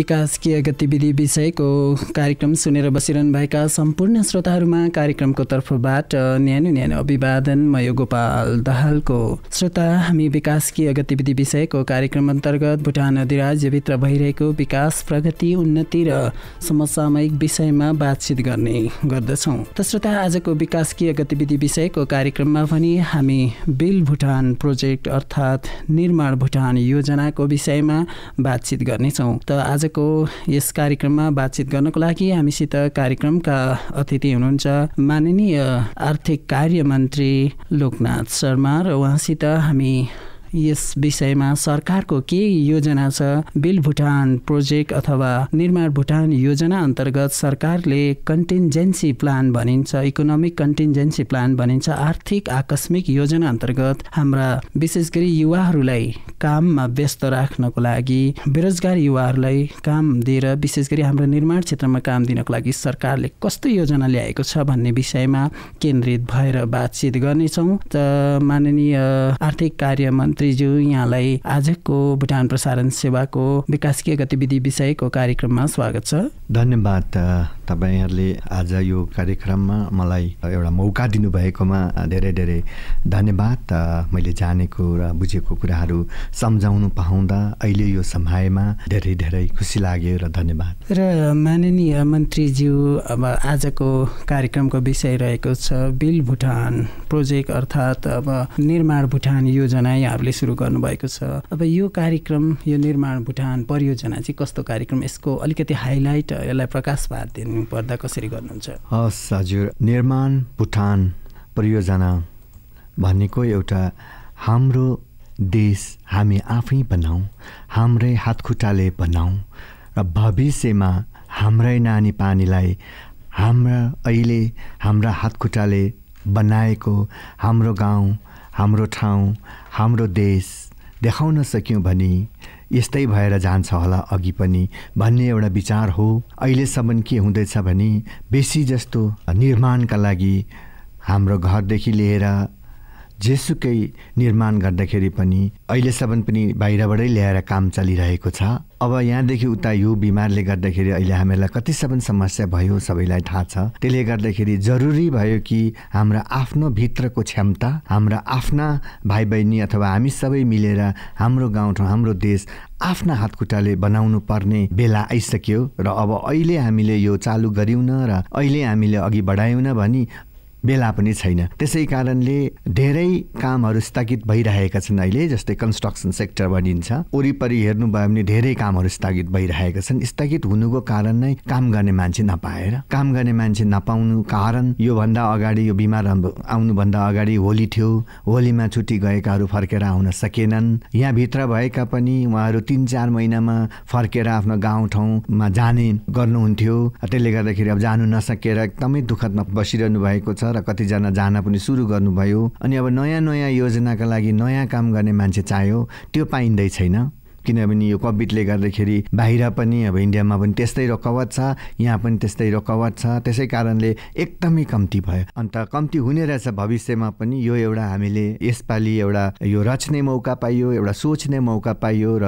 विकासकीय गतिविधि विषयको कार्यक्रम सुनेर भएका सम्पूर्ण श्रोताहरूमा कार्यक्रमको तर्फबाट न्यानो न्यानो अभिवादन म यो गोपाल दाहालको श्रोता हामी विकासकीय गतिविधि विषयको कार्यक्रम अन्तर्गत भुटान अधिराज्यभित्र भइरहेको विकास प्रगति उन्नति र समसामयिक विषयमा बातचित गर्ने गर्दछौँ त श्रोता आजको विकासकीय गतिविधि विषयको कार्यक्रममा पनि हामी बिल भुटान प्रोजेक्ट अर्थात् निर्माण भुटान योजनाको विषयमा बातचित गर्नेछौँ त आज आजको यस कार्यक्रममा बातचित गर्नको लागि हामीसित कार्यक्रमका अतिथि हुनुहुन्छ माननीय आर्थिक कार्य मन्त्री लोकनाथ शर्मा र उहाँसित हामी यस विषयमा सरकारको के योजना छ बिल भुटान प्रोजेक्ट अथवा निर्माण भुटान योजना अन्तर्गत सरकारले कन्टिन्जेन्सी प्लान भनिन्छ इकोनोमिक कन्टिन्जेन्सी प्लान भनिन्छ आर्थिक आकस्मिक योजना अन्तर्गत हाम्रा विशेष गरी युवाहरूलाई काममा व्यस्त राख्नको लागि बेरोजगार युवाहरूलाई काम दिएर विशेष गरी हाम्रो निर्माण क्षेत्रमा काम दिनको लागि सरकारले कस्तो योजना ल्याएको छ भन्ने विषयमा केन्द्रित भएर बातचित गर्नेछौँ त माननीय आर्थिक कार्य मन्त्रीज्यू यहाँलाई आजको भुटान प्रसारण सेवाको विकासकीय गतिविधि विषयको कार्यक्रममा स्वागत छ धन्यवाद तपाईँहरूले आज यो कार्यक्रममा मलाई एउटा मौका दिनुभएकोमा धेरै धेरै धन्यवाद मैले जानेको र बुझेको कुराहरू सम्झाउनु पाउँदा अहिले यो समयमा धेरै धेरै खुसी लाग्यो र धन्यवाद र माननीय मन्त्रीज्यू अब आजको कार्यक्रमको विषय रहेको छ बिल भुटान प्रोजेक्ट अर्थात् अब निर्माण भुटान योजना यहाँहरूले उहाँहरूले सुरु गर्नुभएको छ अब यो कार्यक्रम यो निर्माण भुटान परियोजना चाहिँ कस्तो कार्यक्रम यसको अलिकति हाइलाइट यसलाई प्रकाश प्रकाशपात दिनुपर्दा कसरी गर्नुहुन्छ हस् हजुर निर्माण भुटान परियोजना भनेको एउटा हाम्रो देश हामी आफै बनाऊ हाम्रै हातखुट्टाले बनाऊ र भविष्यमा हाम्रै नानी पानीलाई हाम्रा अहिले हाम्रा हातखुट्टाले बनाएको हाम्रो गाउँ हाम्रो ठाउँ हाम्रो देश देखाउन सक्यौँ भने यस्तै भएर जान्छ होला अघि पनि भन्ने एउटा विचार हो अहिलेसम्म के हुँदैछ भने बेसी जस्तो निर्माणका लागि हाम्रो घरदेखि लिएर जेसुकै निर्माण गर्दाखेरि पनि अहिलेसम्म पनि बाहिरबाटै ल्याएर काम चलिरहेको छ अब यहाँदेखि उता यो बिमारले गर्दाखेरि अहिले हामीलाई कतिसम्म समस्या भयो सबैलाई थाहा छ त्यसले गर्दाखेरि जरुरी भयो कि हाम्रा आफ्नो भित्रको क्षमता हाम्रा आफ्ना भाइ बहिनी अथवा हामी सबै मिलेर हाम्रो गाउँठाउँ हाम्रो देश आफ्ना हातखुट्टाले बनाउनु पर्ने बेला आइसक्यो र अब अहिले हामीले यो चालु गऱ्यौँ न र अहिले हामीले अघि बढायौँ न भने बेला पनि छैन त्यसै कारणले धेरै कामहरू स्थगित भइरहेका छन् अहिले जस्तै कन्स्ट्रक्सन सेक्टर भनिन्छ वरिपरि हेर्नुभयो भने धेरै कामहरू स्थगित भइरहेका छन् स्थगित हुनुको कारण नै काम गर्ने मान्छे नपाएर काम गर्ने मान्छे नपाउनु कारण योभन्दा अगाडि यो बिमार आउनुभन्दा अगाडि होली थियो होलीमा छुट्टी गएकाहरू फर्केर आउन सकेनन् यहाँभित्र भएका पनि उहाँहरू तिन चार महिनामा फर्केर आफ्नो गाउँठाउँमा जाने गर्नुहुन्थ्यो त्यसले गर्दाखेरि अब जानु नसकेर एकदमै दुःखमा बसिरहनु भएको छ र कतिजना जान पनि सुरु गर्नुभयो अनि अब नयाँ नयाँ योजनाका लागि नयाँ काम गर्ने मान्छे चाह्यो त्यो पाइँदै छैन किनभने यो कोभिडले गर्दाखेरि बाहिर पनि अब इन्डियामा पनि त्यस्तै रकवत छ यहाँ पनि त्यस्तै रकवत छ त्यसै कारणले एकदमै कम्ती भयो अन्त कम्ती हुने रहेछ भविष्यमा पनि यो एउटा हामीले यसपालि एउटा यो रच्ने मौका पाइयो एउटा सोच्ने मौका पाइयो र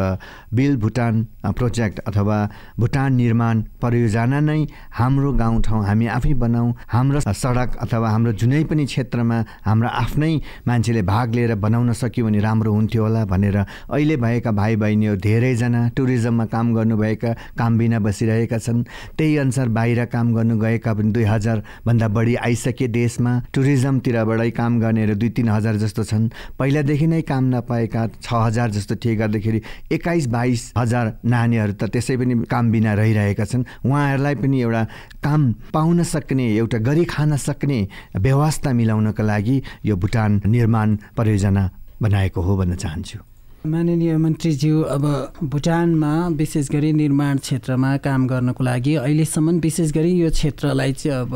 बिल भुटान प्रोजेक्ट अथवा भुटान निर्माण परियोजना नै हाम्रो गाउँठाउँ हामी आफै बनाऊ हाम्रो सडक अथवा हाम्रो जुनै पनि क्षेत्रमा हाम्रो आफ्नै मान्छेले भाग लिएर बनाउन सक्यो भने राम्रो हुन्थ्यो होला भनेर अहिले भएका भाइ बहिनी यो धेरैजना टुरिज्ममा काम गर्नुभएका काम बिना बसिरहेका छन् त्यही अनुसार बाहिर काम गर्नु गएका पनि दुई हजारभन्दा बढी आइसके देशमा टुरिज्मतिरबाटै काम गर्नेहरू दुई तिन हजार जस्तो छन् पहिलादेखि नै काम नपाएका छ हजार जस्तो थिए गर्दाखेरि एक्काइस बाइस हजार नानीहरू त त्यसै पनि काम बिना रहिरहेका छन् उहाँहरूलाई पनि एउटा काम पाउन सक्ने एउटा गरी खान सक्ने व्यवस्था मिलाउनका लागि यो भुटान निर्माण परियोजना बनाएको हो भन्न चाहन्छु माननीय मन्त्रीज्यू अब भुटानमा विशेष गरी निर्माण क्षेत्रमा काम गर्नको लागि अहिलेसम्म विशेष गरी यो क्षेत्रलाई चाहिँ अब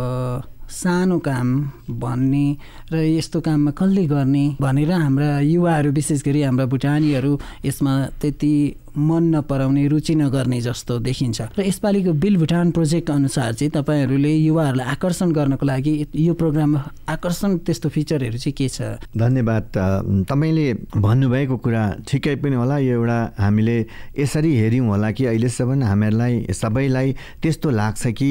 सानो काम भन्ने र यस्तो काममा कसले गर्ने भनेर हाम्रा युवाहरू विशेष गरी हाम्रा भुटानीहरू यसमा त्यति मन नपराउने रुचि नगर्ने जस्तो देखिन्छ र यसपालिको बिल भुटान प्रोजेक्ट अनुसार चाहिँ तपाईँहरूले युवाहरूलाई आकर्षण गर्नको लागि यो प्रोग्राममा आकर्षण त्यस्तो फिचरहरू चाहिँ के छ धन्यवाद तपाईँले भन्नुभएको कुरा ठिकै पनि होला यो एउटा हामीले यसरी हेऱ्यौँ होला कि अहिलेसम्म हामीहरूलाई सबैलाई त्यस्तो लाग्छ कि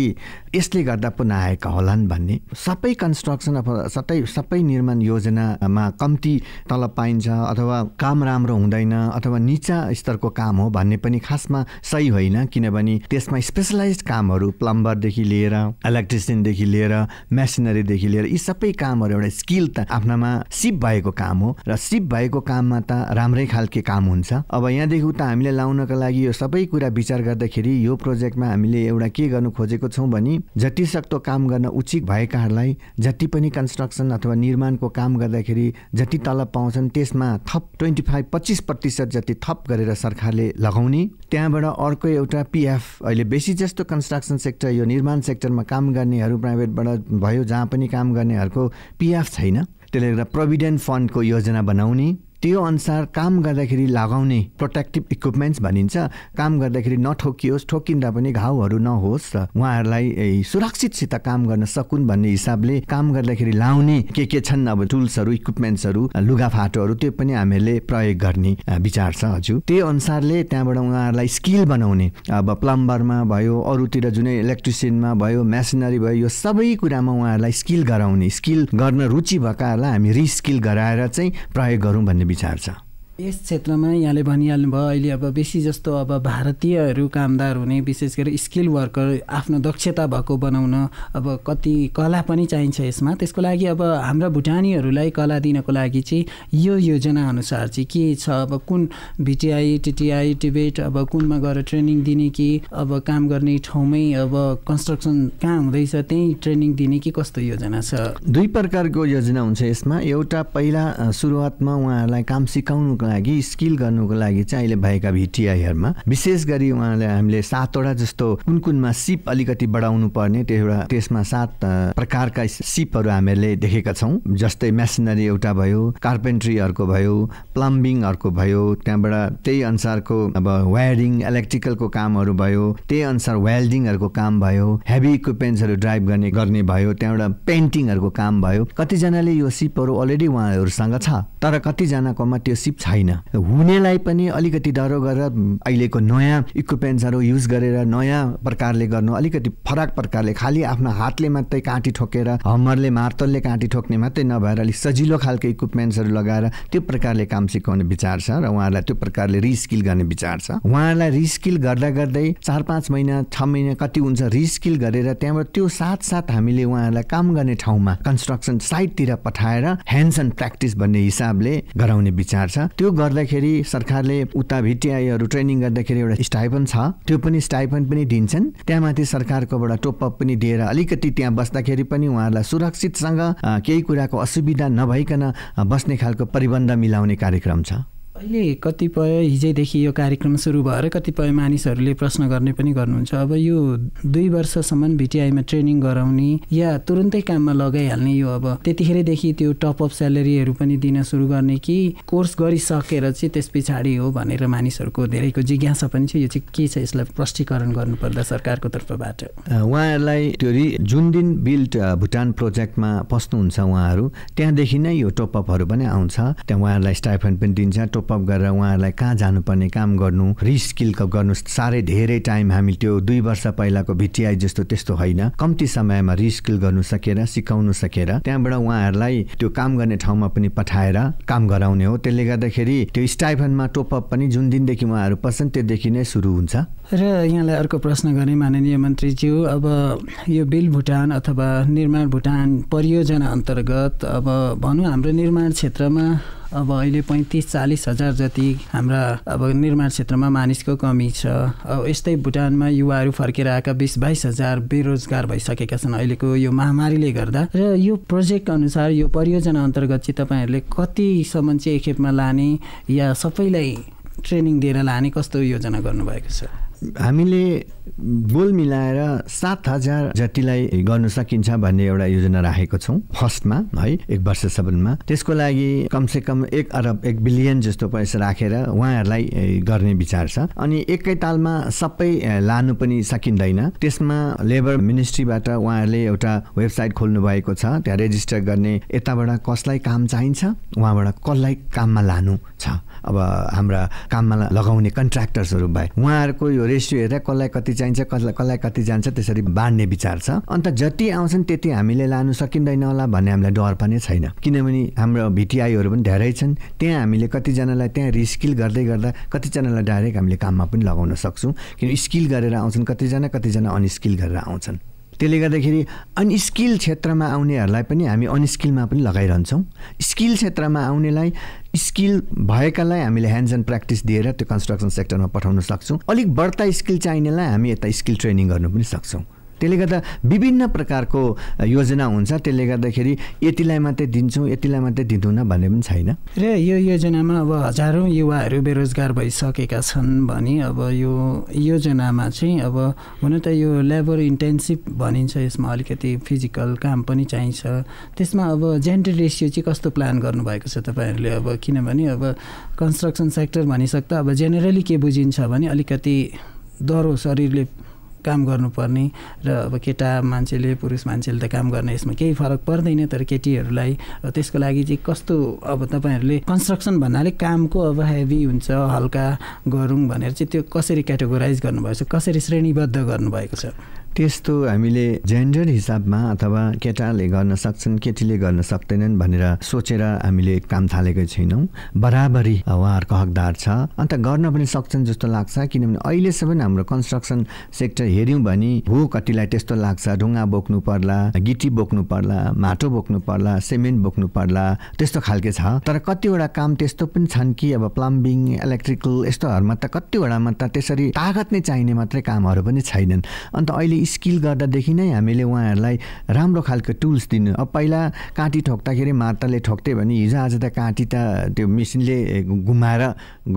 यसले गर्दा पो नआएका होलान् भन्ने सबै कन्स्ट्रक्सन अथवा सबै सबै निर्माण योजनामा कम्ती तलब पाइन्छ अथवा काम राम्रो हुँदैन अथवा निचा स्तरको काम काम हो भन्ने पनि खासमा सही होइन किनभने त्यसमा स्पेसलाइज कामहरू प्लम्बरदेखि लिएर इलेक्ट्रिसियनदेखि लिएर मेसिनरीदेखि लिएर यी सबै कामहरू एउटा स्किल त आफ्नामा सिप भएको काम हो र सिप भएको काममा त राम्रै खालके काम हुन्छ अब यहाँदेखि उता हामीले लाउनका लागि यो सबै कुरा विचार गर्दाखेरि यो प्रोजेक्टमा हामीले एउटा के गर्नु खोजेको छौँ भने जति सक्दो काम गर्न उचित भएकाहरूलाई जति पनि कन्स्ट्रक्सन अथवा निर्माणको काम गर्दाखेरि जति तलब पाउँछन् त्यसमा थप ट्वेन्टी फाइभ पच्चिस प्रतिशत जति थप गरेर सरकारले हामीले लगाउने त्यहाँबाट अर्को एउटा पिएफ अहिले बेसी जस्तो कन्स्ट्रक्सन सेक्टर यो निर्माण सेक्टरमा काम गर्नेहरू प्राइभेटबाट भयो जहाँ पनि काम गर्नेहरूको पिएफ छैन त्यसले गर्दा प्रोभिडेन्ट फन्डको योजना बनाउने त्यो अनुसार काम गर्दाखेरि लगाउने प्रोटेक्टिभ इक्विपमेन्ट्स भनिन्छ काम गर्दाखेरि नठोकियोस् ठोकिँदा पनि घाउहरू नहोस् र उहाँहरूलाई सुरक्षितसित काम गर्न सकुन् भन्ने हिसाबले काम गर्दाखेरि लाउने के के छन् अब टुल्सहरू इक्विपमेन्ट्सहरू लुगाफाटोहरू त्यो पनि हामीहरूले प्रयोग गर्ने विचार छ हजुर त्यही अनुसारले त्यहाँबाट उहाँहरूलाई स्किल बनाउने अब प्लम्बरमा भयो अरूतिर जुनै इलेक्ट्रिसियनमा भयो मेसिनरी भयो यो सबै कुरामा उहाँहरूलाई स्किल गराउने स्किल गर्न रुचि भएकाहरूलाई हामी रिस्किल गराएर चाहिँ प्रयोग गरौँ भन्ने विचार छ यस क्षेत्रमा यहाँले भनिहाल्नु भयो अहिले अब बेसी जस्तो अब भारतीयहरू कामदार हुने विशेष गरी स्किल वर्कर आफ्नो दक्षता भएको बनाउन अब कति कला पनि चाहिन्छ यसमा त्यसको लागि अब हाम्रा भुटानीहरूलाई कला दिनको लागि चाहिँ यो योजना अनुसार चाहिँ के छ अब कुन भिटिआई टिटिआई टिबेट अब कुनमा गएर ट्रेनिङ दिने कि अब काम गर्ने ठाउँमै अब कन्स्ट्रक्सन कहाँ हुँदैछ त्यहीँ ट्रेनिङ दिने कि कस्तो योजना छ दुई प्रकारको योजना हुन्छ यसमा एउटा पहिला सुरुवातमा उहाँहरूलाई काम सिकाउनु लागि स्किल गर्नुको लागि चाहिँ अहिले भएका भिटिआईहरूमा विशेष गरी उहाँले हामीले सातवटा जस्तो कुन कुनमा सिप अलिकति बढाउनु पर्ने त्यो एउटा त्यसमा सात प्रकारका सिपहरू हामीले देखेका छौँ जस्तै मेसिनरी एउटा भयो कार्पेन्ट्री अर्को भयो प्लम्बिङ अर्को भयो त्यहाँबाट त्यही अनुसारको अब वायरिङ इलेक्ट्रिकलको कामहरू भयो त्यही अनुसार वेल्डिङहरूको काम भयो हेभी इक्विपमेन्ट्सहरू ड्राइभ गर्ने गर्ने भयो त्यहाँबाट पेन्टिङहरूको काम भयो कतिजनाले यो सिपहरू अलरेडी उहाँहरूसँग छ तर कतिजनाकोमा त्यो सिप छैन छैन हुनेलाई पनि अलिकति डरो गरेर अहिलेको नयाँ इक्विपमेन्ट्सहरू युज गरेर नयाँ प्रकारले गर्नु अलिकति फरक प्रकारले खालि आफ्नो हातले मात्रै काँटी ठोकेर हमरले मार्तलले काँटी ठोक्ने मात्रै नभएर अलिक सजिलो खालको इक्विपमेन्ट्सहरू लगाएर त्यो प्रकारले काम सिकाउने विचार छ र उहाँहरूलाई त्यो प्रकारले रिस्किल गर्ने विचार छ उहाँहरूलाई रिस्किल गर्दा गर्दै चार पाँच महिना छ महिना कति हुन्छ रिस्किल गरेर त्यहाँबाट त्यो साथसाथ हामीले उहाँहरूलाई काम गर्ने ठाउँमा कन्स्ट्रक्सन साइटतिर पठाएर ह्यान्ड्स एन्ड प्र्याक्टिस भन्ने हिसाबले गराउने विचार छ त्यो त्यो गर्दाखेरि सरकारले उता भिटिआईहरू ट्रेनिङ गर्दाखेरि एउटा स्टाइपन छ त्यो पनि स्टाइपन पनि दिन्छन् त्यहाँमाथि सरकारकोबाट टोपअप पनि दिएर अलिकति त्यहाँ बस्दाखेरि पनि उहाँहरूलाई सुरक्षितसँग केही कुराको असुविधा नभइकन बस्ने खालको परिबन्ध मिलाउने कार्यक्रम छ अहिले कतिपय हिजैदेखि यो कार्यक्रम सुरु भएर कतिपय मानिसहरूले प्रश्न गर्ने पनि गर्नुहुन्छ अब यो दुई वर्षसम्म भिटिआईमा ट्रेनिङ गराउने या तुरुन्तै काममा लगाइहाल्ने यो अब त्यतिखेरदेखि त्यो टप अप स्यालेरीहरू पनि दिन सुरु गर्ने कि कोर्स गरिसकेर चाहिँ त्यस पछाडि हो भनेर मानिसहरूको धेरैको जिज्ञासा पनि छ यो चाहिँ के छ यसलाई प्रष्टीकरण गर्नुपर्दा सरकारको तर्फबाट उहाँहरूलाई त्यो जुन दिन बिल्ट भुटान प्रोजेक्टमा पस्नुहुन्छ उहाँहरू त्यहाँदेखि नै यो टपअपहरू पनि आउँछ त्यहाँ उहाँहरूलाई स्टाइफन पनि दिन्छ टप कोपअप गरेर उहाँहरूलाई कहाँ जानुपर्ने काम गर्नु रिस्किल गर्नु साह्रै धेरै टाइम हामी त्यो दुई वर्ष पहिलाको भिटिआई जस्तो त्यस्तो होइन कम्ती समयमा रिस्किल गर्नु सकेर सिकाउनु सकेर त्यहाँबाट उहाँहरूलाई त्यो काम गर्ने ठाउँमा पनि पठाएर काम गराउने हो त्यसले गर्दाखेरि त्यो स्टाइफनमा टोपअप पनि जुन दिनदेखि उहाँहरू पस्छन् त्योदेखि नै सुरु हुन्छ र यहाँलाई अर्को प्रश्न गर्ने माननीय मन्त्रीज्यू अब यो बिल भुटान अथवा निर्माण भुटान परियोजना अन्तर्गत अब भनौँ हाम्रो निर्माण क्षेत्रमा अब अहिले पैँतिस चालिस हजार जति हाम्रा अब निर्माण क्षेत्रमा मानिसको कमी छ अब यस्तै भुटानमा युवाहरू फर्केर आएका बिस बाइस हजार बेरोजगार भइसकेका छन् अहिलेको यो महामारीले गर्दा र यो प्रोजेक्ट अनुसार यो परियोजना अन्तर्गत चाहिँ तपाईँहरूले कतिसम्म चाहिँ एकखेपमा लाने या सबैलाई ट्रेनिङ दिएर लाने कस्तो योजना गर्नुभएको छ हामीले गोल मिलाएर सात हजार जतिलाई गर्न सकिन्छ भन्ने एउटा योजना राखेको छौँ फर्स्टमा है एक वर्षसम्ममा त्यसको लागि कमसे कम एक अरब एक बिलियन जस्तो पैसा राखेर उहाँहरूलाई गर्ने विचार छ अनि एकै तालमा सबै लानु पनि सकिँदैन त्यसमा लेबर मिनिस्ट्रीबाट उहाँहरूले एउटा वेबसाइट खोल्नु भएको छ त्यहाँ रेजिस्टर गर्ने यताबाट कसलाई काम चाहिन्छ उहाँबाट कसलाई काममा लानु छ अब हाम्रा काममा लगाउने कन्ट्राक्टर्सहरू भए उहाँहरूको यो रेसियो हेरेर कसलाई कति चाहिन्छ कसलाई कसलाई कति जान्छ त्यसरी बाँड्ने विचार छ अन्त जति आउँछन् त्यति हामीले लानु सकिँदैन होला भन्ने हामीलाई डर पनि छैन किनभने हाम्रो भिटिआईहरू पनि धेरै छन् त्यहाँ हामीले कतिजनालाई त्यहाँ रिस्किल गर्दै गर्दा कतिजनालाई डाइरेक्ट हामीले काममा पनि लगाउन सक्छौँ किन स्किल गरेर आउँछन् कतिजना कतिजना अनस्किल गरेर आउँछन् त्यसले गर्दाखेरि अनस्किल क्षेत्रमा आउनेहरूलाई पनि हामी अनस्किलमा पनि लगाइरहन्छौँ स्किल क्षेत्रमा आउनेलाई स्किल भएकालाई हामीले ह्यान्ड्स एन्ड प्र्याक्टिस दिएर त्यो कन्स्ट्रक्सन सेक्टरमा पठाउन सक्छौँ अलिक बढ्ता स्किल चाहिनेलाई हामी यता स्किल ट्रेनिङ गर्नु पनि सक्छौँ त्यसले गर्दा विभिन्न प्रकारको योजना हुन्छ त्यसले गर्दाखेरि यतिलाई मात्रै दिन्छौँ यतिलाई मात्रै दिँदैन भन्ने पनि छैन र यो योजनामा अब हजारौँ युवाहरू बेरोजगार भइसकेका छन् भने अब यो योजनामा चाहिँ अब हुन त यो लेबर इन्टेन्सिभ भनिन्छ यसमा अलिकति फिजिकल काम पनि चाहिन्छ त्यसमा अब जेन्डर रेसियो चाहिँ कस्तो प्लान गर्नुभएको छ तपाईँहरूले अब किनभने अब कन्स्ट्रक्सन सेक्टर भनिसक्दा अब जेनरली के बुझिन्छ भने अलिकति दह्रो शरीरले काम गर्नुपर्ने र अब केटा मान्छेले पुरुष मान्छेले त काम गर्ने यसमा केही फरक पर्दैन तर केटीहरूलाई त्यसको लागि चाहिँ कस्तो अब तपाईँहरूले कन्स्ट्रक्सन भन्नाले कामको अब हेभी हुन्छ हल्का गरौँ भनेर चाहिँ त्यो कसरी क्याटेगोराइज गर्नुभएको छ कसरी श्रेणीबद्ध गर्नुभएको छ त्यस्तो हामीले जेन्डर हिसाबमा अथवा केटाले गर्न सक्छन् केटीले गर्न सक्दैनन् भनेर सोचेर हामीले काम थालेकै छैनौँ बराबरी उहाँहरूको हकदार छ अन्त गर्न पनि सक्छन् जस्तो लाग्छ किनभने अहिलेसम्म हाम्रो कन्स्ट्रक्सन सेक्टर हेऱ्यौँ भने हो कतिलाई त्यस्तो लाग्छ ढुङ्गा बोक्नु पर्ला गिटी बोक्नु पर्ला माटो बोक्नु पर्ला सिमेन्ट बोक्नु पर्ला त्यस्तो खालके छ तर कतिवटा काम त्यस्तो पनि छन् कि अब प्लम्बिङ इलेक्ट्रिकल यस्तोहरूमा त कतिवटामा त त्यसरी तागत नै चाहिने मात्रै कामहरू पनि छैनन् अन्त अहिले स्किल गर्दादेखि नै हामीले उहाँहरूलाई राम्रो खालको टुल्स दिनु अब पहिला काँटी ठोक्दाखेरि माटाले ठोक्थ्यो भने हिजो आज त काँटी त त्यो मेसिनले घुमाएर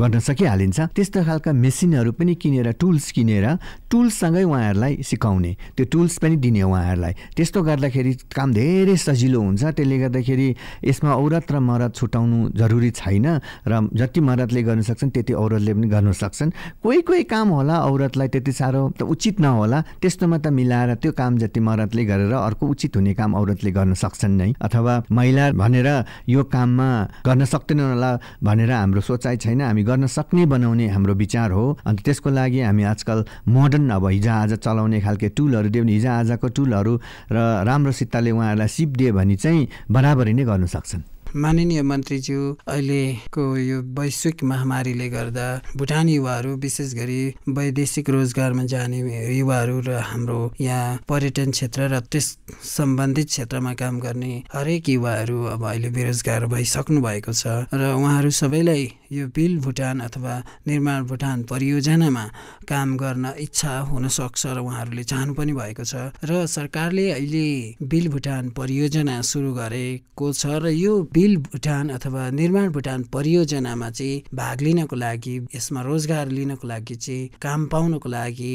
गर्न सकिहालिन्छ त्यस्तो खालका मेसिनहरू पनि किनेर टुल्स किनेर टुल्ससँगै उहाँहरूलाई सिकाउने त्यो टुल्स पनि दिने उहाँहरूलाई त्यस्तो गर्दाखेरि काम धेरै सजिलो हुन्छ त्यसले गर्दाखेरि यसमा औरत र मरत छुटाउनु जरुरी छैन र जति मरतले गर्न सक्छन् त्यति औरतले पनि गर्न सक्छन् कोही कोही काम होला औरतलाई त्यति साह्रो त उचित नहोला त्यस्तोमा क्षमता मिलाएर त्यो काम जति मरदले गरेर अर्को उचित हुने काम औरतले गर्न सक्छन् नै अथवा महिला भनेर यो काममा गर्न सक्दैनन् होला भनेर हाम्रो सोचाइ छैन हामी गर्न सक्ने बनाउने हाम्रो विचार हो अन्त त्यसको लागि हामी आजकल मोडर्न अब आज चलाउने खालके टुलहरू दियो भने आजको टुलहरू र राम्रोसितले उहाँहरूलाई सिप दियो भने चाहिँ बराबरी नै गर्न सक्छन् माननीय मन्त्रीज्यू अहिलेको यो वैश्विक महामारीले गर्दा भुटान युवाहरू विशेष गरी वैदेशिक रोजगारमा जाने युवाहरू र हाम्रो यहाँ पर्यटन क्षेत्र र त्यस सम्बन्धित क्षेत्रमा काम गर्ने हरेक युवाहरू अब अहिले बेरोजगार भइसक्नु भएको छ र उहाँहरू सबैलाई यो बिल भुटान अथवा निर्माण भुटान परियोजनामा काम गर्न इच्छा हुनसक्छ र उहाँहरूले चाहनु पनि भएको छ र सरकारले अहिले बिल भुटान परियोजना सुरु गरेको छ र यो बिल भुटान अथवा निर्माण भुटान परियोजनामा चाहिँ भाग लिनको लागि यसमा रोजगार लिनको लागि चाहिँ काम पाउनको लागि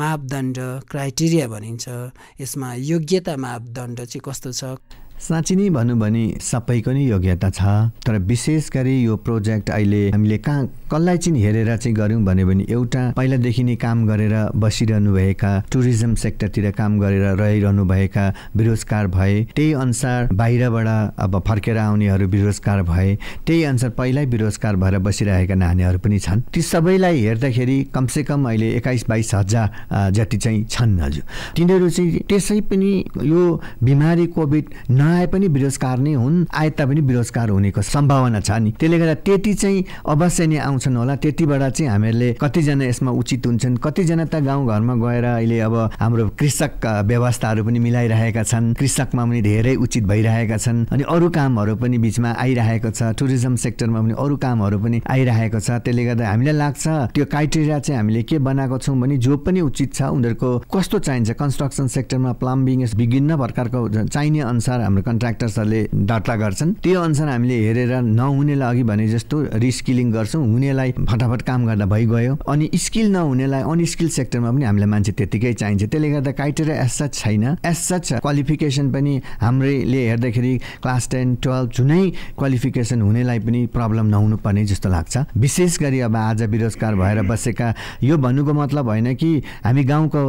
मापदण्ड क्राइटेरिया भनिन्छ यसमा योग्यता मापदण्ड चाहिँ कस्तो छ साँच्ची नै भनौँ भने सबैको नै योग्यता छ तर विशेष गरी यो प्रोजेक्ट अहिले हामीले कहाँ कसलाई चाहिँ हेरेर चाहिँ गऱ्यौँ भन्यो भने एउटा पहिलादेखि नै काम गरेर बसिरहनुभएका टुरिज्म सेक्टरतिर काम गरेर रहिरहनुभएका बेरोजगार भए त्यही अनुसार बाहिरबाट अब फर्केर आउनेहरू बेरोजगार भए त्यही अनुसार पहिल्यै बेरोजगार भएर बसिरहेका नानीहरू पनि छन् ती सबैलाई हेर्दाखेरि कमसेकम अहिले एक्काइस बाइस हजार जति चाहिँ छन् हजुर तिनीहरू चाहिँ त्यसै पनि यो बिमारी कोभिड नआए पनि बेरोजगार नै हुन् आए तापनि बेरोजगार हुनेको सम्भावना छ नि त्यसले गर्दा त्यति चाहिँ अवश्य नै आउँछन् होला त्यतिबाट चाहिँ हामीहरूले कतिजना यसमा उचित हुन्छन् कतिजना त गाउँ घरमा गएर अहिले अब हाम्रो कृषक व्यवस्थाहरू पनि मिलाइरहेका छन् कृषकमा पनि धेरै उचित भइरहेका छन् अनि अरू कामहरू पनि बिचमा आइरहेको छ टुरिज्म सेक्टरमा पनि अरू कामहरू पनि आइरहेको छ त्यसले गर्दा हामीलाई लाग्छ त्यो क्राइटेरिया चाहिँ हामीले के बनाएको छौँ भने जो पनि उचित छ उनीहरूको कस्तो चाहिन्छ कन्स्ट्रक्सन सेक्टरमा प्लम्बिङ विभिन्न प्रकारको चाहिने अनुसार हाम्रो कन्ट्राक्टर्सहरूले दर्ता गर्छन् त्यो अनुसार हामीले हेरेर नहुनेलाई अघि भने जस्तो रिस्किलिङ गर्छौँ हुनेलाई फटाफट काम गर्दा भइगयो अनि स्किल नहुनेलाई अनस्किल सेक्टरमा पनि हामीलाई मान्छे त्यत्तिकै चाहिन्छ त्यसले गर्दा क्राइटेरिया एस सच छैन एस सच क्वालिफिकेसन पनि हाम्रैले हेर्दाखेरि क्लास टेन टुवेल्भ जुनै क्वालिफिकेसन हुनेलाई पनि प्रब्लम नहुनुपर्ने जस्तो लाग्छ विशेष गरी अब आज बेरोजगार भएर बसेका यो भन्नुको मतलब होइन कि हामी गाउँको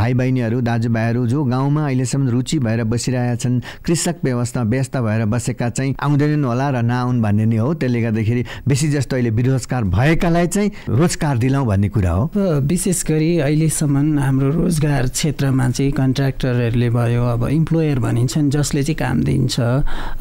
भाइ बहिनीहरू दाजुभाइहरू जो गाउँमा अहिलेसम्म रुचि भएर बसिरहेका छन् कृषि चिकित्सक व्यवस्था व्यस्त भएर बसेका चाहिँ आउँदैनन् होला र नआउन् भन्ने नै हो त्यसले गर्दाखेरि बेसी जस्तो अहिले बेरोजगार भएकालाई चाहिँ रोजगार दिलाउँ भन्ने कुरा हो विशेष गरी अहिलेसम्म हाम्रो रोजगार क्षेत्रमा चाहिँ कन्ट्र्याक्टरहरूले भयो अब इम्प्लोयर भनिन्छन् जसले चाहिँ काम दिन्छ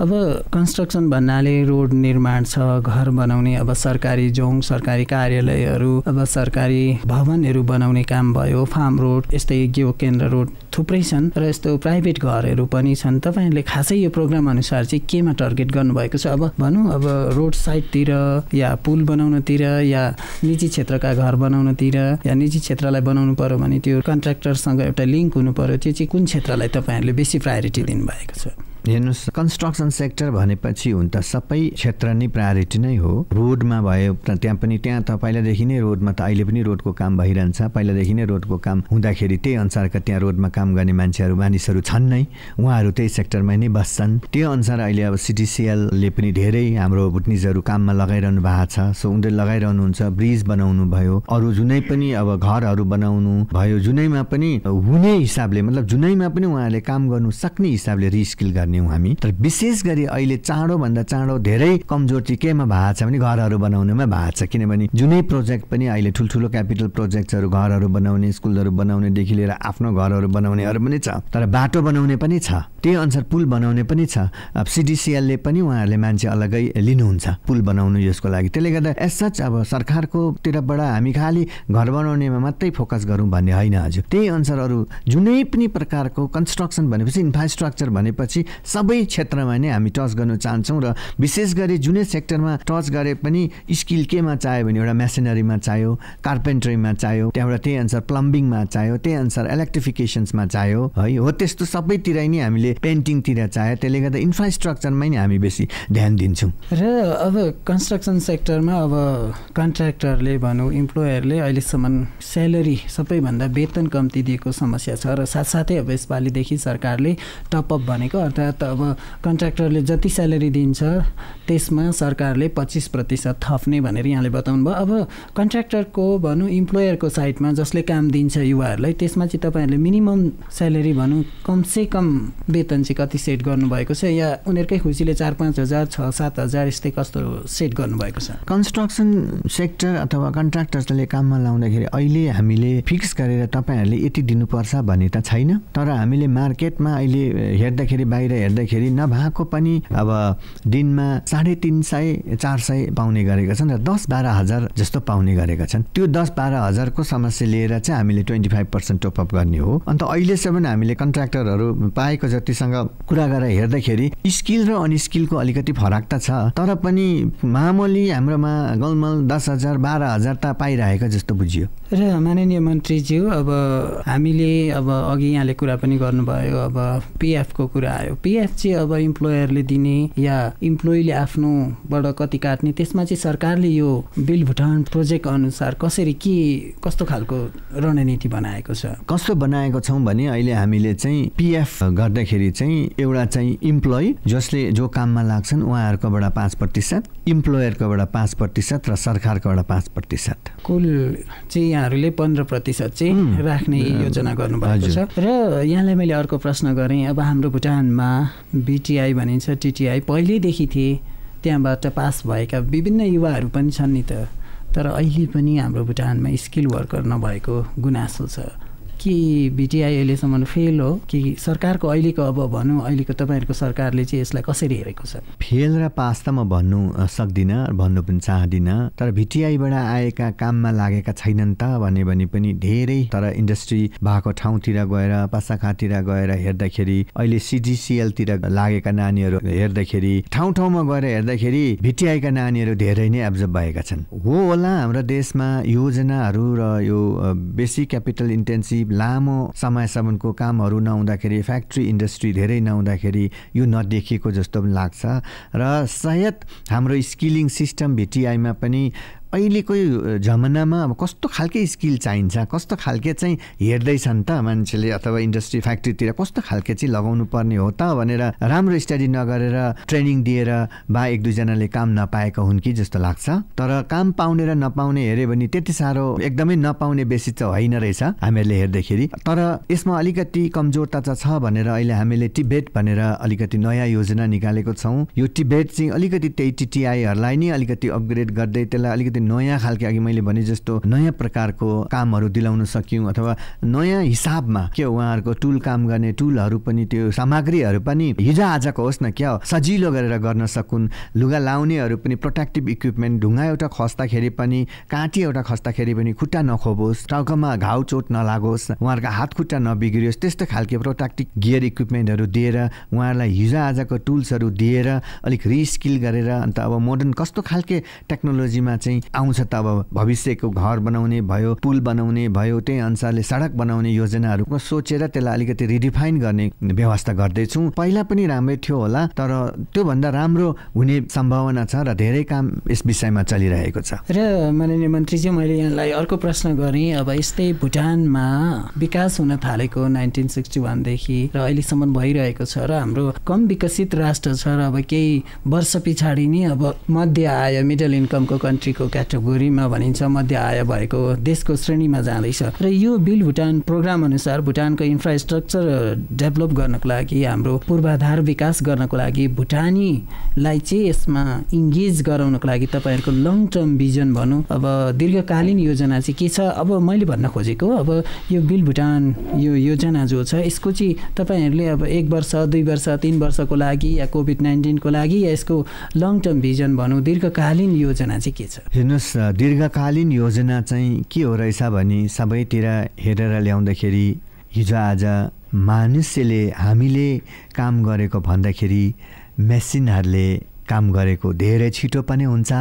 अब कन्स्ट्रक्सन भन्नाले रोड निर्माण छ घर बनाउने अब सरकारी जोङ सरकारी कार्यालयहरू अब सरकारी भवनहरू बनाउने काम भयो फार्म रोड यस्तै यो केन्द्र रोड थुप्रै छन् र यस्तो प्राइभेट घरहरू पनि छन् तपाईँहरूले खासै यो प्रोग्राम अनुसार चाहिँ केमा टार्गेट गर्नुभएको छ अब भनौँ अब रोड साइडतिर या पुल बनाउनतिर या निजी क्षेत्रका घर बनाउनतिर या निजी क्षेत्रलाई बनाउनु पऱ्यो भने त्यो कन्ट्राक्टरसँग एउटा लिङ्क हुनु पऱ्यो त्यो चाहिँ कुन क्षेत्रलाई तपाईँहरूले बेसी प्रायोरिटी दिनुभएको छ हेर्नुहोस् कन्स्ट्रक्सन सेक्टर भनेपछि हुन त सबै क्षेत्र नै प्रायोरिटी नै हो रोडमा भयो त्यहाँ पनि त्यहाँ त पहिलादेखि नै रोडमा त अहिले पनि रोडको काम भइरहन्छ पहिलादेखि नै रोडको काम हुँदाखेरि त्यही अनुसारका त्यहाँ रोडमा काम गर्ने मान्छेहरू मानिसहरू छन् नै उहाँहरू त्यही सेक्टरमा नै बस्छन् त्यो अनुसार अहिले अब सिटिसिएलले पनि धेरै हाम्रो भुटनिजहरू काममा लगाइरहनु भएको छ सो उनीहरूले लगाइरहनुहुन्छ ब्रिज बनाउनु भयो अरू जुनै पनि अब घरहरू बनाउनु भयो जुनैमा पनि हुने हिसाबले मतलब जुनैमा पनि उहाँहरूले काम गर्नु सक्ने हिसाबले रिस्किल गर्ने भन्यौँ हामी तर विशेष गरी अहिले चाँडोभन्दा चाँडो धेरै कमजोर चाहिँ केमा भएको छ भने घरहरू बनाउनेमा भएको छ किनभने जुनै प्रोजेक्ट पनि अहिले ठुल्ठुलो क्यापिटल प्रोजेक्टहरू घरहरू बनाउने स्कुलहरू बनाउनेदेखि लिएर आफ्नो घरहरू बनाउनेहरू पनि छ तर बाटो बनाउने पनि छ त्यही अनुसार पुल बनाउने पनि छ अब सिडिसिएलले पनि उहाँहरूले मान्छे अलग्गै लिनुहुन्छ पुल बनाउनु यसको लागि त्यसले गर्दा एज सच अब सरकारको तिरबाट हामी खालि घर बनाउनेमा मात्रै फोकस गरौँ भन्ने होइन हजुर त्यही अनुसार अरू जुनै पनि प्रकारको कन्स्ट्रक्सन भनेपछि इन्फ्रास्ट्रक्चर भनेपछि सबै क्षेत्रमा नै हामी टच गर्न चाहन्छौँ र विशेष गरी जुनै सेक्टरमा टच गरे पनि स्किल केमा चाहियो भने एउटा मेसिनरीमा चाहियो कार्पेन्ट्रीमा चाहियो त्यहाँबाट त्यही अनुसार प्लम्बिङमा चाहियो त्यही अनुसार इलेक्ट्रिफिकेसन्समा चाहियो है हो त्यस्तो सबैतिर नै हामीले पेन्टिङतिर चाह्यो त्यसले गर्दा इन्फ्रास्ट्रक्चरमै नै हामी बेसी ध्यान दिन्छौँ र अब कन्स्ट्रक्सन सेक्टरमा अब कन्ट्र्याक्टरले भनौँ इम्प्लोयरले अहिलेसम्म स्यालेरी सबैभन्दा वेतन कम्ती दिएको समस्या छ र साथसाथै अब यसपालिदेखि सरकारले टपअप भनेको अर्थात् त अब कन्ट्र्याक्टरले जति स्यालेरी दिन्छ त्यसमा सरकारले पच्चिस प्रतिशत थप्ने भनेर यहाँले बताउनु भयो अब कन्ट्र्याक्टरको भनौँ इम्प्लोयरको साइडमा जसले काम दिन्छ युवाहरूलाई त्यसमा चाहिँ तपाईँहरूले मिनिमम स्यालेरी भनौँ कमसे कम वेतन चाहिँ कति सेट गर्नुभएको छ या उनीहरूकै खुसीले चार पाँच हजार छ सात हजार यस्तै कस्तो सेट गर्नुभएको छ कन्स्ट्रक्सन सेक्टर अथवा कन्ट्र्याक्टरले काममा लाउँदाखेरि अहिले हामीले फिक्स गरेर तपाईँहरूले यति दिनुपर्छ भन्ने त छैन तर हामीले मार्केटमा अहिले हेर्दाखेरि बाहिर हेर्दाखेरि नभएको पनि अब दिनमा साढे तिन सय चार सय पाउने गरेका छन् र दस बाह्र हजार जस्तो पाउने गरेका छन् त्यो दस बाह्र हजारको समस्या लिएर चाहिँ हामीले ट्वेन्टी फाइभ पर्सेन्ट टपअप गर्ने हो अन्त अहिलेसम्म हामीले कन्ट्राक्टरहरू पाएको जतिसँग कुरा गरेर हेर्दाखेरि स्किल र अनस्किलको अलिकति फरक त छ तर पनि मामुली हाम्रोमा गलमल दस हजार बाह्र हजार त पाइरहेको जस्तो बुझियो र माननीय मन्त्रीज्यू अब हामीले अब अघि यहाँले कुरा पनि गर्नुभयो अब पिएफको कुरा आयो पिएफ चाहिँ अब इम्प्लोयरले दिने या इम्प्लोइले आफ्नोबाट कति काट्ने त्यसमा चाहिँ सरकारले यो बिल भुटान प्रोजेक्ट अनुसार कसरी के कस्तो खालको रणनीति बनाएको छ कस्तो बनाएको छौँ भने अहिले हामीले चाहिँ पिएफ गर्दाखेरि चाहिँ एउटा चाहिँ इम्प्लोइ जसले जो काममा लाग्छन् उहाँहरूकोबाट पाँच प्रतिशत इम्प्लोयरकोबाट पाँच प्रतिशत र सरकारकोबाट पाँच प्रतिशत कुल चाहिँ यहाँहरूले पन्ध्र प्रतिशत चाहिँ राख्ने योजना गर्नुभएको छ र यहाँलाई मैले अर्को प्रश्न गरेँ अब हाम्रो भुटानमा बिटिआई भनिन्छ टिटिआई पहिल्यैदेखि थिए त्यहाँबाट पास भएका विभिन्न युवाहरू पनि छन् नि त तर अहिले पनि हाम्रो भुटानमा स्किल वर्कर नभएको गुनासो छ कि भिटिआई अहिलेसम्म फेल हो कि सरकारको अहिलेको अब भनौँ अहिलेको तपाईँहरूको सरकारले चाहिँ यसलाई कसरी हेरेको छ फेल र पास त म भन्नु सक्दिनँ भन्नु पनि चाहदिनँ तर भिटिआईबाट आएका काममा लागेका छैनन् त भन्यो भने पनि धेरै तर इन्डस्ट्री भएको ठाउँतिर गएर पासाखातिर गएर हेर्दाखेरि अहिले सिजिसिएलतिर लागेका नानीहरू हेर्दाखेरि ठाउँ ठाउँमा गएर हेर्दाखेरि भिटिआईका नानीहरू धेरै नै एब्जर्भ भएका छन् हो होला हाम्रो देशमा योजनाहरू र यो बेसी क्यापिटल इन्टेन्सिभ लामो समयसम्मको कामहरू नहुँदाखेरि फ्याक्ट्री इन्डस्ट्री धेरै नहुँदाखेरि यो नदेखिएको जस्तो पनि लाग्छ र सायद हाम्रो स्किलिङ सिस्टम भिटिआईमा पनि अहिलेको जमानामा अब कस्तो खालके स्किल चाहिन्छ कस्तो खालके चाहिँ हेर्दैछन् त मान्छेले अथवा इन्डस्ट्री फ्याक्ट्रीतिर कस्तो खालके चाहिँ लगाउनु पर्ने हो त भनेर राम्रो स्टडी नगरेर ट्रेनिङ दिएर बा एक दुईजनाले काम नपाएको हुन् कि जस्तो लाग्छ तर काम पाउने र नपाउने हेऱ्यो भने त्यति साह्रो एकदमै नपाउने बेसी त होइन रहेछ हामीहरूले हेर्दाखेरि तर यसमा अलिकति कमजोरता त छ भनेर अहिले हामीले टिबेट भनेर अलिकति नयाँ योजना निकालेको छौँ यो टिबेट चाहिँ अलिकति त्यही टिटिआईहरूलाई नै अलिकति अपग्रेड गर्दै त्यसलाई अलिकति नयाँ खालके अघि मैले भने जस्तो नयाँ प्रकारको कामहरू दिलाउन सक्यौँ अथवा नयाँ हिसाबमा के उहाँहरूको टुल काम गर्ने टुलहरू पनि त्यो सामग्रीहरू पनि हिजो आजको होस् न क्या सजिलो गरेर गर्न सकुन् लुगा लाउनेहरू पनि प्रोटेक्टिभ इक्विपमेन्ट ढुङ्गा एउटा खस्दाखेरि पनि काँटी एउटा खस्दाखेरि पनि खुट्टा नखोबोस् टाउकोमा घाउ चोट नलागोस् उहाँहरूको हात खुट्टा नबिग्रियोस् त्यस्तो खालके प्रोटेक्टिभ गियर इक्विपमेन्टहरू दिएर उहाँहरूलाई हिजो आजको टुल्सहरू दिएर अलिक रिस्किल गरेर अन्त अब मोडर्न कस्तो खालके टेक्नोलोजीमा चाहिँ आउँछ त अब भविष्यको घर बनाउने भयो पुल बनाउने भयो त्यही अनुसारले सडक बनाउने योजनाहरू सोचेर त्यसलाई अलिकति रिडिफाइन गर्ने व्यवस्था गर्दैछौँ पहिला पनि राम्रै थियो होला तर त्योभन्दा राम्रो हुने सम्भावना छ र धेरै काम यस विषयमा चलिरहेको छ र माननीय मन्त्रीजी मैले यहाँलाई अर्को प्रश्न गरेँ अब यस्तै भुटानमा विकास हुन थालेको नाइन्टिन सिक्सटी वानदेखि र अहिलेसम्म भइरहेको छ र हाम्रो कम विकसित राष्ट्र छ र अब केही वर्ष पछाडि नै अब मध्य आयो मिडल इन्कमको कन्ट्रीको क्याटेगोरीमा भनिन्छ मध्य आय भएको देशको श्रेणीमा जाँदैछ र यो बिल भुटान प्रोग्राम अनुसार भुटानको इन्फ्रास्ट्रक्चर डेभलप गर्नको लागि हाम्रो पूर्वाधार विकास गर्नको लागि भुटानीलाई चाहिँ यसमा इङ्गेज गराउनको लागि तपाईँहरूको लङ टर्म भिजन भनौँ अब दीर्घकालीन योजना चाहिँ के छ अब मैले भन्न खोजेको अब यो बिल भुटान यो योजना जो छ यसको चाहिँ तपाईँहरूले अब एक वर्ष दुई वर्ष तिन वर्षको लागि या कोभिड नाइन्टिनको लागि या यसको लङ टर्म भिजन भनौँ दीर्घकालीन योजना चाहिँ के छ हेर्नुहोस् दीर्घकालीन योजना चाहिँ के हो रहेछ भने सबैतिर हेरेर ल्याउँदाखेरि हिजो आज मानिसले हामीले काम गरेको भन्दाखेरि मेसिनहरूले काम गरेको धेरै छिटो पनि हुन्छ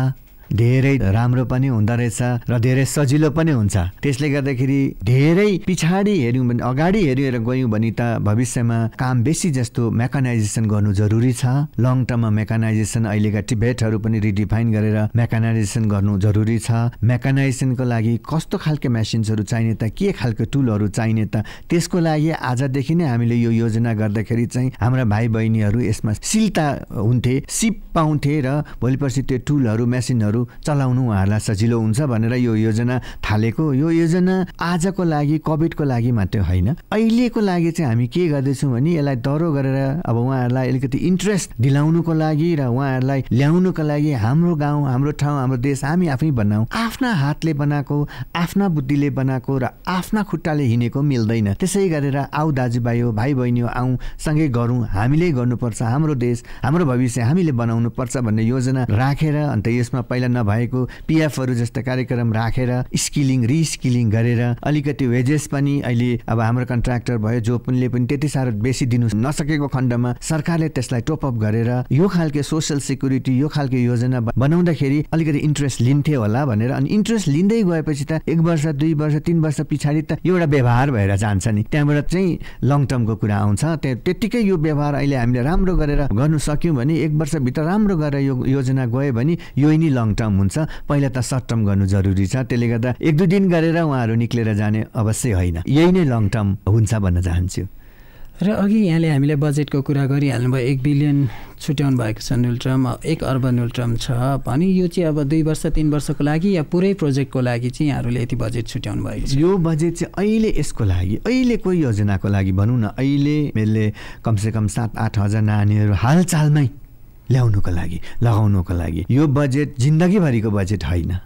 धेरै राम्रो पनि हुँदो रहेछ र धेरै सजिलो पनि हुन्छ त्यसले गर्दाखेरि धेरै पछाडि हेऱ्यौँ भने अगाडि हेरेर गयौँ भने त भविष्यमा काम बेसी जस्तो मेकानाइजेसन गर्नु जरुरी छ लङ टर्ममा मेकानाइजेसन अहिलेका टिबेटहरू पनि रिडिफाइन गरेर मेकानाइजेसन गर्नु जरुरी छ मेकानाइजेसनको लागि कस्तो खालको मेसिन्सहरू चाहिने त के खालको टुलहरू चाहिने त त्यसको लागि आजदेखि नै हामीले यो योजना गर्दाखेरि चाहिँ हाम्रा भाइ बहिनीहरू यसमा सिलता हुन्थे सिप पाउँथे र भोलि पर्सि त्यो टुलहरू मेसिनहरू योजनाहरू चलाउनु उहाँहरूलाई सजिलो हुन्छ भनेर यो योजना थालेको यो योजना आजको लागि कोभिडको लागि मात्रै होइन अहिलेको लागि चाहिँ हामी के गर्दैछौँ भने यसलाई दह्रो गरेर अब उहाँहरूलाई अलिकति इन्ट्रेस्ट दिलाउनुको लागि र उहाँहरूलाई ल्याउनुको लागि हाम्रो गाउँ हाम्रो ठाउँ हाम्रो देश हामी आफै बनाऊ आफ्ना हातले बनाएको आफ्ना बुद्धिले बनाएको र आफ्ना खुट्टाले हिँडेको मिल्दैन त्यसै गरेर आऊ दाजुभाइ हो भाइ बहिनी हो आऊ सँगै गरौँ हामीले गर्नुपर्छ हाम्रो देश हाम्रो भविष्य हामीले बनाउनु पर्छ भन्ने योजना राखेर अन्त यसमा पहिला पहिला नभएको पिएफहरू जस्ता कार्यक्रम राखेर स्किलिङ रिस्किलिङ गरेर अलिकति वेजेस पनि अहिले अब हाम्रो कन्ट्राक्टर भयो जो पनि पनि त्यति साह्रो बेसी दिनु नसकेको खण्डमा सरकारले त्यसलाई टोपअप गरेर यो खालके सोसियल सिक्युरिटी यो खालको योजना बनाउँदाखेरि अलिकति इन्ट्रेस्ट लिन्थे होला भनेर अनि इन्ट्रेस्ट लिँदै गएपछि त एक वर्ष दुई वर्ष तिन वर्ष पछाडि त एउटा व्यवहार भएर जान्छ नि त्यहाँबाट चाहिँ लङ टर्मको कुरा आउँछ त्यहाँ त्यत्तिकै यो व्यवहार अहिले हामीले राम्रो गरेर गर्नु सक्यौँ भने एक वर्षभित्र राम्रो गरेर यो योजना गयो भने यो नै लङ टर्म हुन्छ पहिला त सर्ट टर्म गर्नु जरुरी छ त्यसले गर्दा एक दुई दिन गरेर उहाँहरू निक्लेर जाने अवश्य होइन यही नै लङ टर्म हुन्छ भन्न चाहन्छु र अघि यहाँले हामीले बजेटको कुरा गरिहाल्नु भयो एक बिलियन छुट्याउनु भएको छ न्युल टर्म एक अर्ब न्युल टर्म छ भने यो चाहिँ अब दुई वर्ष तिन वर्षको लागि या पुरै प्रोजेक्टको लागि चाहिँ यहाँहरूले यति बजेट छुट्याउनु भएको छ यो बजेट चाहिँ अहिले यसको लागि अहिलेको योजनाको लागि भनौँ न अहिले मैले कमसेकम सात आठ हजार नानीहरू हालचालमै ल्याउनुको लागि लगाउनुको लागि यो बजेट जिन्दगीभरिको बजेट होइन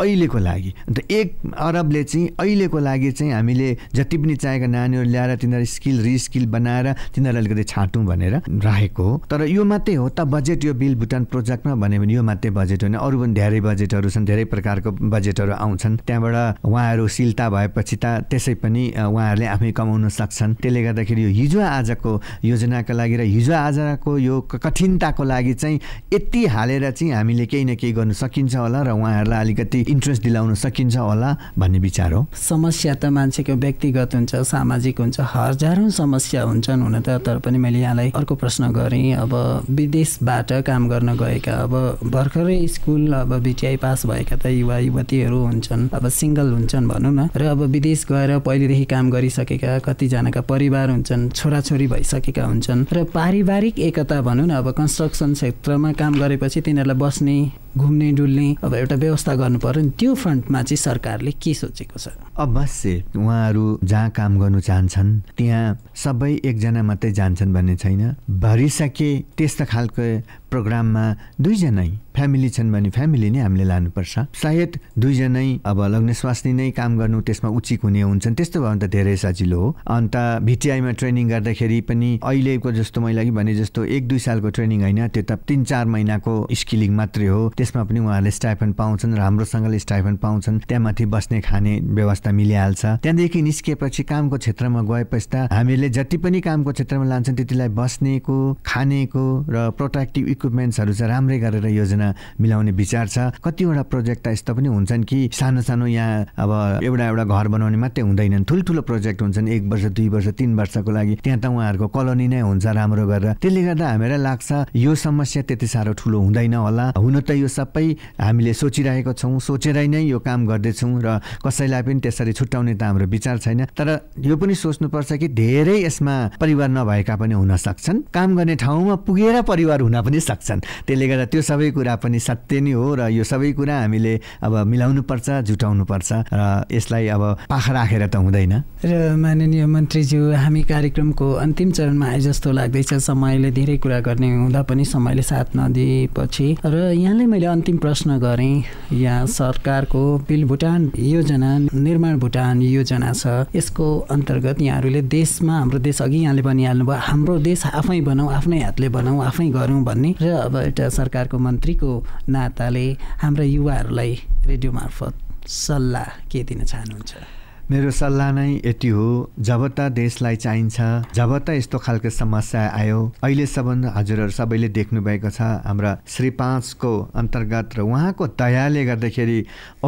अहिलेको लागि अन्त एक अरबले चाहिँ अहिलेको लागि चाहिँ हामीले जति पनि चाहेका नानीहरू ल्याएर तिनीहरू स्किल रिस्किल बनाएर तिनीहरू अलिकति छाँटौँ भनेर राखेको हो तर यो मात्रै हो त बजेट यो बिल भुटान प्रोजेक्टमा भन्यो भने यो मात्रै बजेट होइन अरू पनि धेरै बजेटहरू छन् धेरै प्रकारको बजेटहरू आउँछन् त्यहाँबाट उहाँहरू शिलता भएपछि त त्यसै पनि उहाँहरूले आफै कमाउन सक्छन् त्यसले गर्दाखेरि यो हिजो आजको योजनाको लागि र हिजो आजको यो कठिनताको लागि चाहिँ यति हालेर चाहिँ हामीले केही न केही गर्नु सकिन्छ होला र उहाँहरूलाई अलिकति इन्ट्रेस्ट दिलाउन सकिन्छ होला भन्ने विचार हो समस्या त मान्छेको व्यक्तिगत हुन्छ सामाजिक हुन्छ हजारौँ समस्या हुन्छन् हुन त तर पनि मैले यहाँलाई अर्को प्रश्न गरेँ अब विदेशबाट काम गर्न गएका अब भर्खरै स्कुल अब बिटिआई पास भएका त युवा युवतीहरू हुन्छन् अब सिङ्गल हुन्छन् भनौँ न र अब विदेश गएर पहिलेदेखि काम गरिसकेका कतिजनाका परिवार हुन्छन् छोराछोरी भइसकेका हुन्छन् र पारिवारिक एकता भनौँ न अब कन्स्ट्रक्सन क्षेत्रमा काम गरेपछि तिनीहरूलाई बस्ने घुम्ने डुल्ने अब एउटा व्यवस्था गर्नु पऱ्यो नि त्यो फ्रन्टमा चाहिँ सरकारले के सोचेको छ अवश्य उहाँहरू जहाँ काम गर्नु चाहन्छन् त्यहाँ सबै एकजना मात्रै जान्छन् भन्ने छैन भरिसके त्यस्तो खालको प्रोग्राममा दुईजनै फ्यामिली छन् भने फ्यामिली नै हामीले लानुपर्छ सायद दुईजनै अब स्वास्नी नै काम गर्नु त्यसमा उचित हुने हुन्छन् त्यस्तो भयो भने त धेरै सजिलो हो अन्त भिटिआईमा ट्रेनिङ गर्दाखेरि पनि अहिलेको जस्तो मैले अघि भने जस्तो एक दुई सालको ट्रेनिङ होइन त्यो त तिन चार महिनाको स्किलिङ मात्रै हो त्यसमा पनि उहाँहरूले स्टाइफन पाउँछन् राम्रोसँगले स्टाइफन पाउँछन् त्यहाँमाथि बस्ने खाने व्यवस्था मिलिहाल्छ त्यहाँदेखि निस्किएपछि कामको क्षेत्रमा गएपछि त हामीले जति पनि कामको क्षेत्रमा लान्छन् त्यतिलाई बस्नेको खानेको र प्रोटेक्टिभ इक्विपमेन्ट्सहरू चाहिँ राम्रै गरेर योजना मिलाउने विचार छ कतिवटा प्रोजेक्ट त यस्तो पनि हुन्छन् कि सानो सानो यहाँ अब एउटा एउटा घर बनाउने मात्रै हुँदैनन् ठुल्ठुलो प्रोजेक्ट हुन्छन् एक वर्ष दुई वर्ष तिन वर्षको लागि त्यहाँ त उहाँहरूको कलोनी नै हुन्छ राम्रो गरेर त्यसले गर्दा हामीलाई लाग्छ यो समस्या त्यति साह्रो ठुलो हुँदैन होला हुन त यो सबै हामीले सोचिरहेको छौँ सोचेरै नै यो काम गर्दैछौँ र कसैलाई पनि त्यसरी छुट्याउने त हाम्रो विचार छैन तर यो पनि सोच्नुपर्छ कि धेरै यसमा परिवार नभएका पनि हुन सक्छन् काम गर्ने ठाउँमा पुगेर परिवार हुन पनि सक्छन् त्यसले गर्दा त्यो सबै कुरा कुरा पनि सत्य नै हो र यो सबै कुरा हामीले अब मिलाउनु पर्छ जुटाउनु पर्छ र यसलाई अब पाख राखेर त हुँदैन र माननीय मन्त्रीज्यू हामी कार्यक्रमको अन्तिम चरणमा आए जस्तो लाग्दैछ समयले धेरै कुरा गर्ने हुँदा पनि समयले साथ नदिएपछि र यहाँले मैले अन्तिम प्रश्न गरेँ यहाँ सरकारको बिल भुटान योजना निर्माण भुटान योजना छ यसको अन्तर्गत यहाँहरूले देशमा हाम्रो देश अघि यहाँले भयो हाम्रो देश आफै बनाऊ आफ्नै हातले बनाऊ आफै गरौँ भन्ने र अब एउटा सरकारको मन्त्री को नाताले हाम्रा युवाहरूलाई रेडियो मार्फत सल्लाह के दिन चाहनुहुन्छ मेरो सल्लाह नै यति हो जब त देशलाई चाहिन्छ जब त यस्तो खालको समस्या आयो अहिलेसम्म हजुरहरू सबैले देख्नुभएको छ हाम्रा श्री पाँचको अन्तर्गत र उहाँको दयाले गर्दाखेरि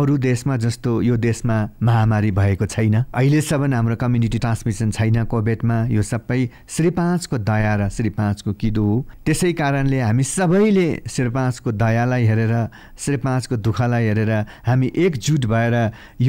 अरू देशमा जस्तो यो देशमा महामारी भएको छैन अहिलेसम्म हाम्रो कम्युनिटी ट्रान्समिसन छैन कोभिडमा यो सबै श्री पाँचको दया र श्री पाँचको किदो हो त्यसै कारणले हामी सबैले श्री पाँचको दयालाई हेरेर श्री पाँचको दुःखलाई हेरेर हामी एकजुट भएर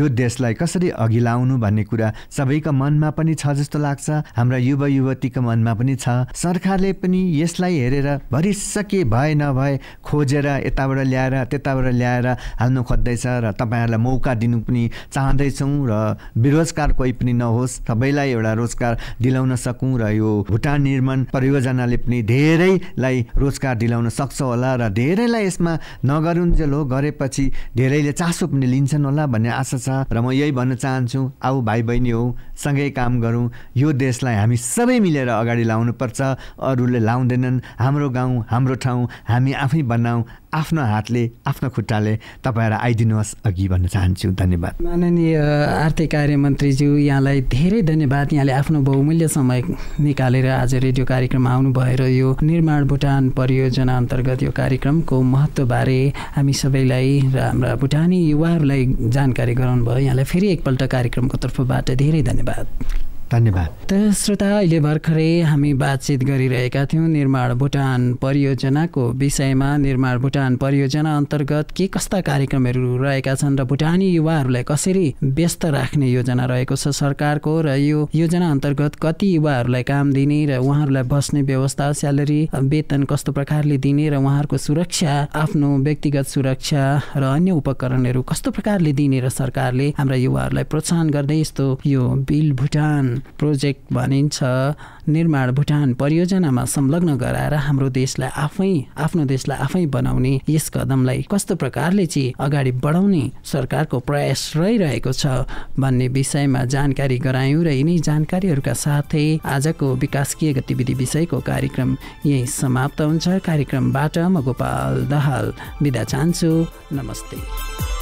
यो देशलाई कसरी अघि लाउँ पाउनु भन्ने कुरा सबैका मनमा पनि छ जस्तो लाग्छ हाम्रा युवा युवतीको मनमा पनि छ सरकारले पनि यसलाई हेरेर भरिसके भए नभए खोजेर यताबाट ल्याएर त्यताबाट ल्याएर हाल्नु खोज्दैछ र तपाईँहरूलाई मौका दिनु पनि चाहँदैछौँ र बेरोजगार कोही पनि नहोस् सबैलाई एउटा रोजगार दिलाउन सकौँ र यो भुटान निर्माण परियोजनाले पनि धेरैलाई रोजगार दिलाउन सक्छ होला र धेरैलाई यसमा नगरुन्जेल हो गरेपछि धेरैले चासो पनि लिन्छन् होला भन्ने आशा छ र म यही भन्न चाहन्छु आऊ भाइ बहिनी हौ सँगै काम गरौँ यो देशलाई हामी सबै मिलेर अगाडि लाउनुपर्छ अरूले लाउँदैनन् हाम्रो गाउँ हाम्रो ठाउँ हामी आफै बनाऊ आफ्नो हातले आफ्नो खुट्टाले तपाईँहरू आइदिनुहोस् अघि भन्न चाहन्छु धन्यवाद माननीय आर्थिक कार्य मन्त्रीज्यू यहाँलाई धेरै धन्यवाद यहाँले आफ्नो बहुमूल्य समय निकालेर आज रेडियो कार्यक्रममा आउनुभएर यो निर्माण भुटान परियोजना अन्तर्गत यो कार्यक्रमको महत्त्वबारे हामी सबैलाई र हाम्रा भुटानी युवाहरूलाई जानकारी गराउनु भयो यहाँलाई फेरि एकपल्ट कार्यक्रमको तर्फबाट धेरै धन्यवाद धन्यवाद त श्रोता अहिले भर्खरै हामी बातचित गरिरहेका थियौँ निर्माण भुटान परियोजनाको विषयमा निर्माण भुटान परियोजना अन्तर्गत के कस्ता कार्यक्रमहरू रहेका छन् र भुटानी युवाहरूलाई कसरी व्यस्त राख्ने योजना रहेको छ सरकारको र यो योजना अन्तर्गत कति युवाहरूलाई काम दिने र उहाँहरूलाई बस्ने व्यवस्था स्यालेरी वेतन कस्तो प्रकारले दिने र उहाँहरूको सुरक्षा आफ्नो व्यक्तिगत सुरक्षा र अन्य उपकरणहरू कस्तो प्रकारले दिने र सरकारले हाम्रा युवाहरूलाई प्रोत्साहन गर्दै यस्तो यो बिल भुटान प्रोजेक्ट भनिन्छ निर्माण भुटान परियोजनामा संलग्न गराएर हाम्रो देशलाई आफै आफ्नो देशलाई आफै बनाउने यस कदमलाई कस्तो प्रकारले चाहिँ अगाडि बढाउने सरकारको प्रयास रहिरहेको छ भन्ने विषयमा जानकारी गरायौँ र यिनै जानकारीहरूका साथै आजको विकासकीय गतिविधि विषयको कार्यक्रम यही समाप्त हुन्छ कार्यक्रमबाट म गोपाल दहाल बिदा चाहन्छु नमस्ते